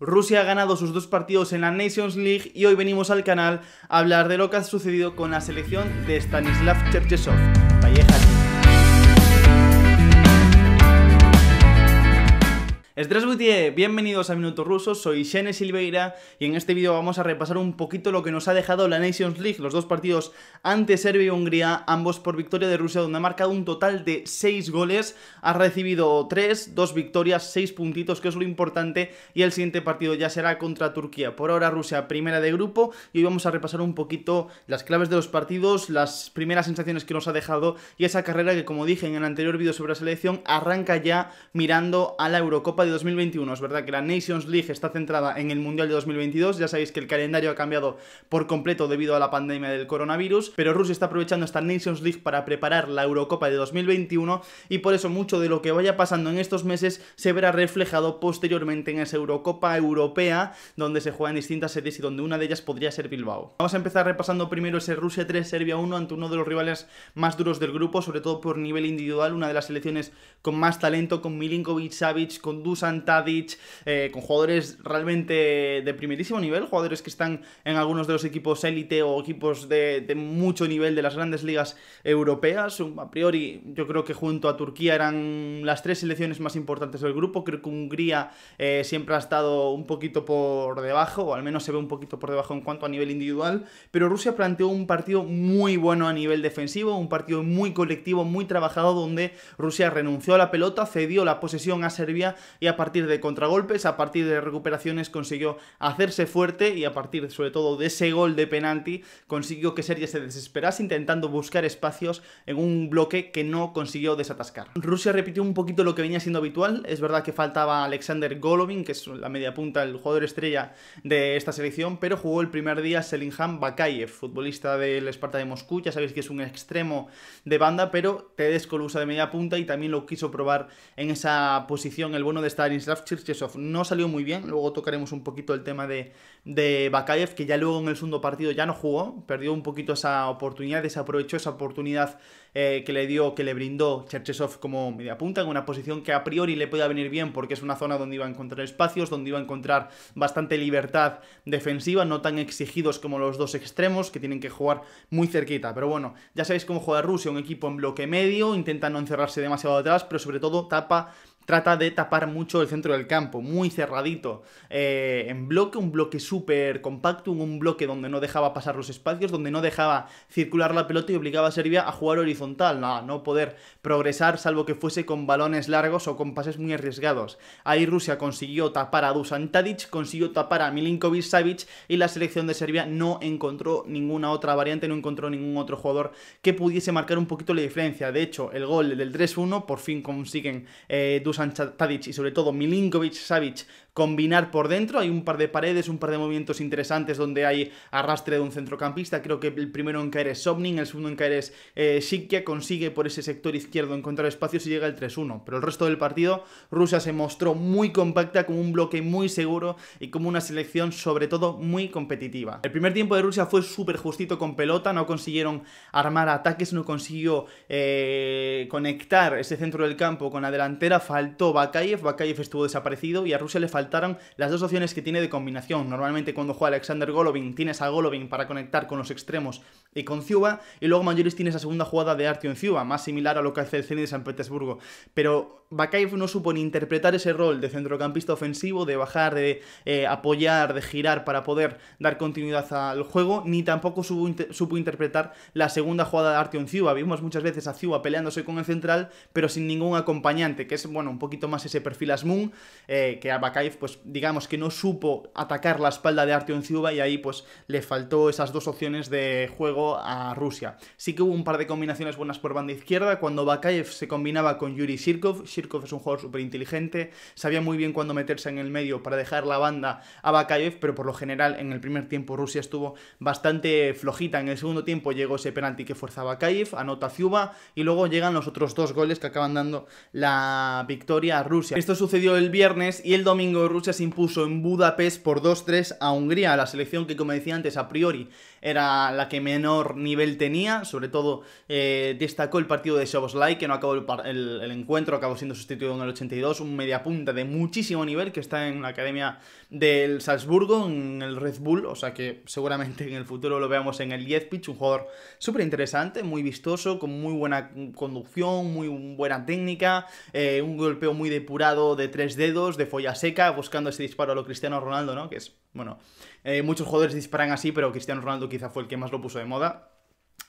Rusia ha ganado sus dos partidos en la Nations League y hoy venimos al canal a hablar de lo que ha sucedido con la selección de Stanislav Cherchesov. Gutiérrez, bienvenidos a Minuto Ruso, soy Xene Silveira y en este vídeo vamos a repasar un poquito lo que nos ha dejado la Nations League, los dos partidos ante Serbia y Hungría, ambos por victoria de Rusia, donde ha marcado un total de 6 goles, ha recibido 3, 2 victorias, 6 puntitos, que es lo importante, y el siguiente partido ya será contra Turquía. Por ahora Rusia primera de grupo y hoy vamos a repasar un poquito las claves de los partidos, las primeras sensaciones que nos ha dejado y esa carrera que como dije en el anterior vídeo sobre la selección, arranca ya mirando a la Eurocopa de 2021. Es verdad que la Nations League está centrada en el Mundial de 2022. Ya sabéis que el calendario ha cambiado por completo debido a la pandemia del coronavirus. Pero Rusia está aprovechando esta Nations League para preparar la Eurocopa de 2021. Y por eso mucho de lo que vaya pasando en estos meses se verá reflejado posteriormente en esa Eurocopa Europea, donde se juegan distintas sedes y donde una de ellas podría ser Bilbao. Vamos a empezar repasando primero ese Rusia 3, Serbia 1 ante uno de los rivales más duros del grupo, sobre todo por nivel individual, una de las selecciones con más talento, con Milinkovic, Savic, con Dusan eh, con jugadores realmente de primerísimo nivel, jugadores que están en algunos de los equipos élite o equipos de, mucho nivel de las grandes ligas europeas. A priori, yo creo que junto a Turquía eran las tres selecciones más importantes del grupo. Creo que Hungría eh, siempre ha estado un poquito por debajo, o al menos se ve un poquito por debajo en cuanto a nivel individual, pero Rusia planteó un partido muy bueno a nivel defensivo, un partido muy colectivo, muy trabajado, donde Rusia renunció a la pelota, cedió la posesión a Serbia y a partir de contragolpes, a partir de recuperaciones consiguió hacerse fuerte y a partir sobre todo de ese gol de penalti consiguió que Serbia se desesperase intentando buscar espacios en un bloque que no consiguió desatascar. Rusia repitió un poquito lo que venía siendo habitual, es verdad que faltaba Alexander Golovin, que es la media punta, el jugador estrella de esta selección, pero jugó el primer día Selinham Bakayev, futbolista del Esparta de Moscú, ya sabéis que es un extremo de banda, pero Tedesco lo usa de media punta y también lo quiso probar en esa posición el bueno de Stanislav Cherchesov no salió muy bien, luego tocaremos un poquito el tema de, de Bakayev, que ya luego en el segundo partido ya no jugó, perdió un poquito esa oportunidad, desaprovechó esa oportunidad eh, que le dio, que le brindó Cherchesov como punta, en una posición que a priori le podía venir bien porque es una zona donde iba a encontrar espacios, donde iba a encontrar bastante libertad defensiva, no tan exigidos como los dos extremos que tienen que jugar muy cerquita. Pero bueno, ya sabéis cómo juega Rusia, un equipo en bloque medio, intenta no encerrarse demasiado atrás, pero sobre todo tapa trata de tapar mucho el centro del campo, muy cerradito, eh, en bloque, un bloque súper compacto, un bloque donde no dejaba pasar los espacios, donde no dejaba circular la pelota y obligaba a Serbia a jugar horizontal, a no poder progresar salvo que fuese con balones largos o con pases muy arriesgados. Ahí Rusia consiguió tapar a Dusan Tadic, consiguió tapar a Milinkovic Savic y la selección de Serbia no encontró ninguna otra variante, no encontró ningún otro jugador que pudiese marcar un poquito la diferencia. De hecho, el gol del 3-1 por fin consiguen eh, y sobre todo Milinkovic Savic combinar por dentro. Hay un par de paredes, un par de movimientos interesantes donde hay arrastre de un centrocampista. Creo que el primero en caer es Somning, el segundo en caer es eh, Consigue por ese sector izquierdo encontrar espacios y llega el 3-1. Pero el resto del partido, Rusia se mostró muy compacta, con un bloque muy seguro y como una selección sobre todo muy competitiva. El primer tiempo de Rusia fue súper justito con pelota, no consiguieron armar ataques, no consiguió eh, conectar ese centro del campo con la delantera, falta saltó Bakayev, Bakayev estuvo desaparecido y a Rusia le faltaron las dos opciones que tiene de combinación. Normalmente cuando juega Alexander Golovin tienes a Golovin para conectar con los extremos y con Ciuba y luego Mayores tiene esa segunda jugada de en Ciuba, más similar a lo que hace el Zenit de San Petersburgo. Pero Bakayev no supo ni interpretar ese rol de centrocampista ofensivo, de bajar, de eh, apoyar, de girar para poder dar continuidad al juego, ni tampoco supo, interpretar la segunda jugada de en Ciuba. Vimos muchas veces a Ciuba peleándose con el central, pero sin ningún acompañante, que es, bueno, un poquito más ese perfil Asmun, eh, que Abakaev, pues digamos que no supo atacar la espalda de Artyom Ciuba y ahí pues le faltó esas dos opciones de juego a Rusia. Sí que hubo un par de combinaciones buenas por banda izquierda, cuando Bakayev se combinaba con Yuri Shirkov, Shirkov es un jugador súper inteligente, sabía muy bien cuándo meterse en el medio para dejar la banda a Bakayev, pero por lo general en el primer tiempo Rusia estuvo bastante flojita, en el segundo tiempo llegó ese penalti que forzaba Bakayev, anota Ciuba y luego llegan los otros dos goles que acaban dando la victoria a Rusia. Esto sucedió el viernes y el domingo Rusia se impuso en Budapest por 2-3 a Hungría, la selección que como decía antes a priori era la que menor nivel tenía, sobre todo eh, destacó el partido de Soboslai, que no acabó el, encuentro, acabó siendo sustituido en el 82, un mediapunta de muchísimo nivel que está en la Academia del Salzburgo, en el Red Bull, o sea que seguramente en el futuro lo veamos en el 10 Pitch, un jugador súper interesante, muy vistoso, con muy buena conducción, muy buena técnica, eh, un golpeo muy depurado de tres dedos, de folla seca, buscando ese disparo a lo Cristiano Ronaldo, ¿no? Que es, bueno, eh, muchos jugadores disparan así, pero Cristiano Ronaldo quizá fue el que más lo puso de moda.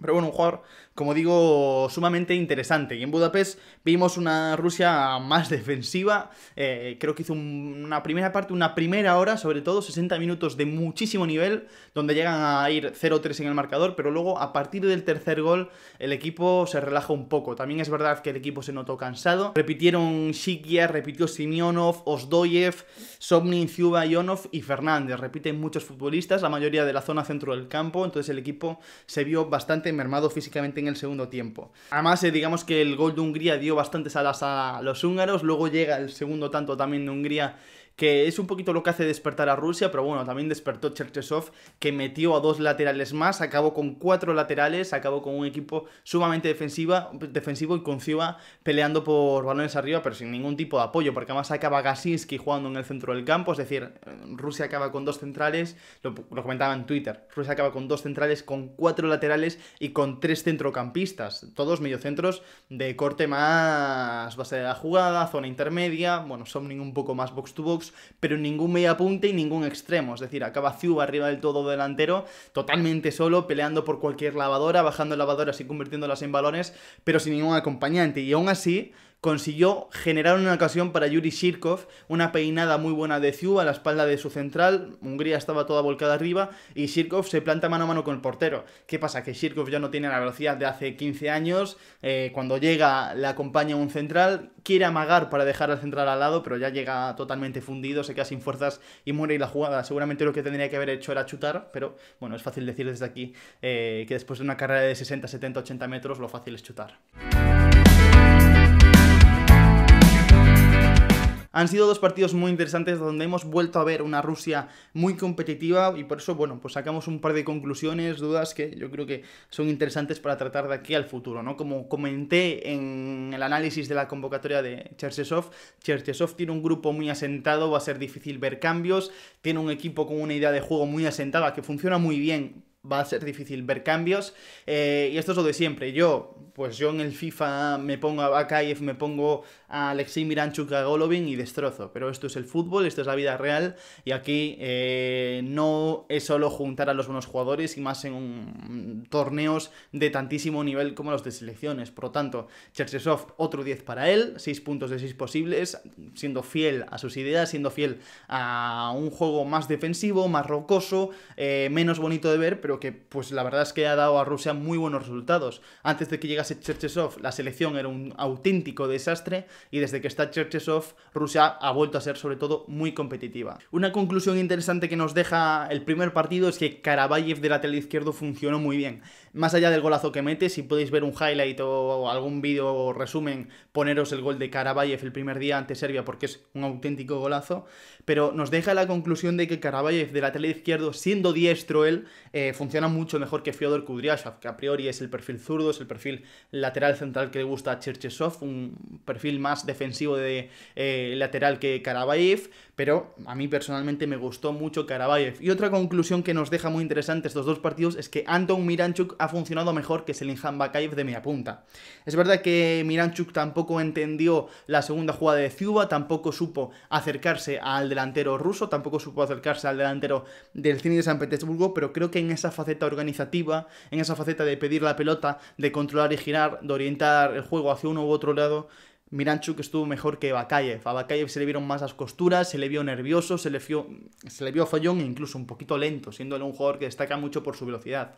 Pero bueno, un jugador, como digo, sumamente interesante. Y en Budapest vimos una Rusia más defensiva. Eh, creo que hizo una primera parte, una primera hora, sobre todo, 60 minutos de muchísimo nivel, donde llegan a ir 0-3 en el marcador, pero luego a partir del tercer gol el equipo se relaja un poco. También es verdad que el equipo se notó cansado. Repitieron Shikia, repitió Simeonov Osdoyev, Somnin, Ciuba, Ionov y Fernández. Repiten muchos futbolistas, la mayoría de la zona centro del campo, entonces el equipo se vio bastante mermado físicamente en el segundo tiempo. Además, eh, digamos que el gol de Hungría dio bastantes alas a los húngaros, luego llega el segundo tanto también de Hungría que es un poquito lo que hace despertar a Rusia, pero bueno, también despertó Cherchesov, que metió a dos laterales más, acabó con cuatro laterales, acabó con un equipo sumamente defensiva, defensivo y con Ciba peleando por balones arriba, pero sin ningún tipo de apoyo, porque además acaba Gasinski jugando en el centro del campo, es decir, Rusia acaba con dos centrales, lo, comentaba en Twitter, Rusia acaba con dos centrales, con cuatro laterales y con tres centrocampistas, todos mediocentros de corte más base de la jugada, zona intermedia, bueno, Somning un poco más box to box, pero ningún media punta y ningún extremo. Es decir, acaba Ciuba arriba del todo delantero, totalmente solo, peleando por cualquier lavadora, bajando lavadoras y convirtiéndolas en balones, pero sin ningún acompañante. Y aún así, consiguió generar una ocasión para Yuri Shirkov, una peinada muy buena de Ziu a la espalda de su central, Hungría estaba toda volcada arriba y Shirkov se planta mano a mano con el portero. ¿Qué pasa? Que Shirkov ya no tiene la velocidad de hace 15 años, eh, cuando llega le acompaña un central, quiere amagar para dejar al central al lado, pero ya llega totalmente fundido, se queda sin fuerzas y muere la jugada. Seguramente lo que tendría que haber hecho era chutar, pero bueno, es fácil decir desde aquí eh, que después de una carrera de 60, 70, 80 metros lo fácil es chutar. Han sido dos partidos muy interesantes donde hemos vuelto a ver una Rusia muy competitiva y por eso, bueno, pues sacamos un par de conclusiones, dudas que yo creo que son interesantes para tratar de aquí al futuro, ¿no? Como comenté en el análisis de la convocatoria de Cherchesov, Cherchesov tiene un grupo muy asentado, va a ser difícil ver cambios, tiene un equipo con una idea de juego muy asentada que funciona muy bien va a ser difícil ver cambios. Eh, y esto es lo de siempre. Yo, pues yo en el FIFA me pongo a Bakayev, me pongo a Alexei Miranchuk, a Golovin y destrozo. Pero esto es el fútbol, esto es la vida real. Y aquí eh, no es solo juntar a los buenos jugadores y más en torneos de tantísimo nivel como los de selecciones. Por lo tanto, Cherchesov, otro 10 para él, 6 puntos de 6 posibles, siendo fiel a sus ideas, siendo fiel a un juego más defensivo, más rocoso, eh, menos bonito de ver, pero pero que pues la verdad es que ha dado a Rusia muy buenos resultados. Antes de que llegase Cherchesov, la selección era un auténtico desastre y desde que está Cherchesov, Rusia ha vuelto a ser sobre todo muy competitiva. Una conclusión interesante que nos deja el primer partido es que Karabayev del tele izquierdo funcionó muy bien. Más allá del golazo que mete, si podéis ver un highlight o algún vídeo o resumen, poneros el gol de Karabayev el primer día ante Serbia porque es un auténtico golazo. Pero nos deja la conclusión de que Karabayev, del lateral izquierdo, siendo diestro él, eh, funciona mucho mejor que Fyodor Kudryashov, que a priori es el perfil zurdo, es el perfil lateral central que le gusta a Cherchesov, un perfil más defensivo de eh, lateral que Karabayev, pero a mí personalmente me gustó mucho Karabayev. Y otra conclusión que nos deja muy interesante estos dos partidos es que Anton Miranchuk ha funcionado mejor que selinham Bakayev de media punta. Es verdad que Miranchuk tampoco entendió la segunda jugada de Ciuba, tampoco supo acercarse al delantero ruso, tampoco supo acercarse al delantero del cine de San Petersburgo, pero creo que en esa faceta organizativa, en esa faceta de pedir la pelota, de controlar y girar, de orientar el juego hacia uno u otro lado, Miranchuk estuvo mejor que Bakayev. A Bakayev se le vieron más las costuras, se le vio nervioso, se le, vio, se le vio fallón e incluso un poquito lento, siendo un jugador que destaca mucho por su velocidad.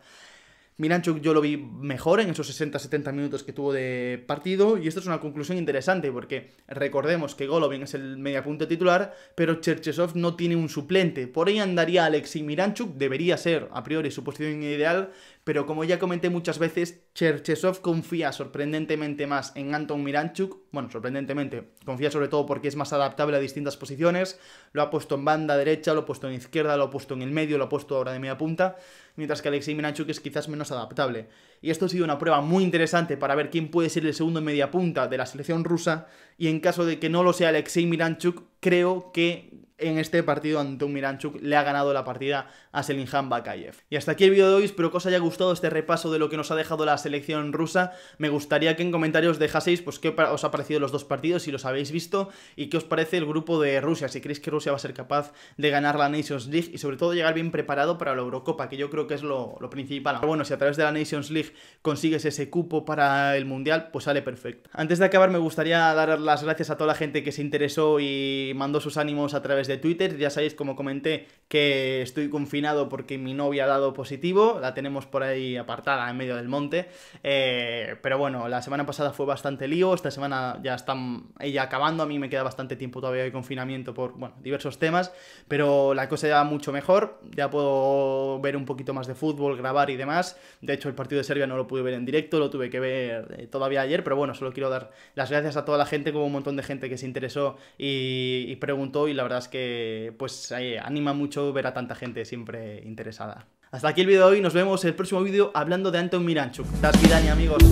Miranchuk yo lo vi mejor en esos 60-70 minutos que tuvo de partido y esto es una conclusión interesante porque recordemos que Golovin es el mediapunta titular, pero Cherchesov no tiene un suplente. Por ahí andaría Alexi Miranchuk, debería ser a priori su posición ideal, pero como ya comenté muchas veces, Cherchesov confía sorprendentemente más en Anton Miranchuk, bueno, sorprendentemente, confía sobre todo porque es más adaptable a distintas posiciones, lo ha puesto en banda derecha, lo ha puesto en izquierda, lo ha puesto en el medio, lo ha puesto ahora de media punta, mientras que Alexei Milanchuk es quizás menos adaptable. Y esto ha sido una prueba muy interesante para ver quién puede ser el segundo mediapunta de la selección rusa, y en caso de que no lo sea Alexei Miranchuk, creo que en este partido Anton Miranchuk le ha ganado la partida a Selinjan Bakayev. Y hasta aquí el vídeo de hoy, espero que os haya gustado este repaso de lo que nos ha dejado la selección rusa. Me gustaría que en comentarios dejaseis pues qué os ha parecido los dos partidos, si los habéis visto y qué os parece el grupo de Rusia, si creéis que Rusia va a ser capaz de ganar la Nations League y sobre todo llegar bien preparado para la Eurocopa, que yo creo que es lo, lo principal. bueno, si a través de la Nations League consigues ese cupo para el Mundial, pues sale perfecto. Antes de acabar me gustaría dar las gracias a toda la gente que se interesó y mandó sus ánimos a través de Twitter. Ya sabéis, como comenté, que estoy confinado porque mi novia ha dado positivo. La tenemos por ahí apartada en medio del monte. Eh, pero bueno, la semana pasada fue bastante lío. Esta semana ya está ella acabando. A mí me queda bastante tiempo todavía de confinamiento por bueno, diversos temas. Pero la cosa ya va mucho mejor. Ya puedo ver un poquito más de fútbol, grabar y demás. De hecho, el partido de Serbia no lo pude ver en directo. Lo tuve que ver eh, todavía ayer. Pero bueno, solo quiero dar las gracias a toda la gente, como un montón de gente que se interesó y, preguntó. Y la verdad es que que pues anima mucho ver a tanta gente siempre interesada. Hasta aquí el vídeo de hoy, nos vemos en el próximo vídeo hablando de Anton Miranchuk. Das vida, amigos.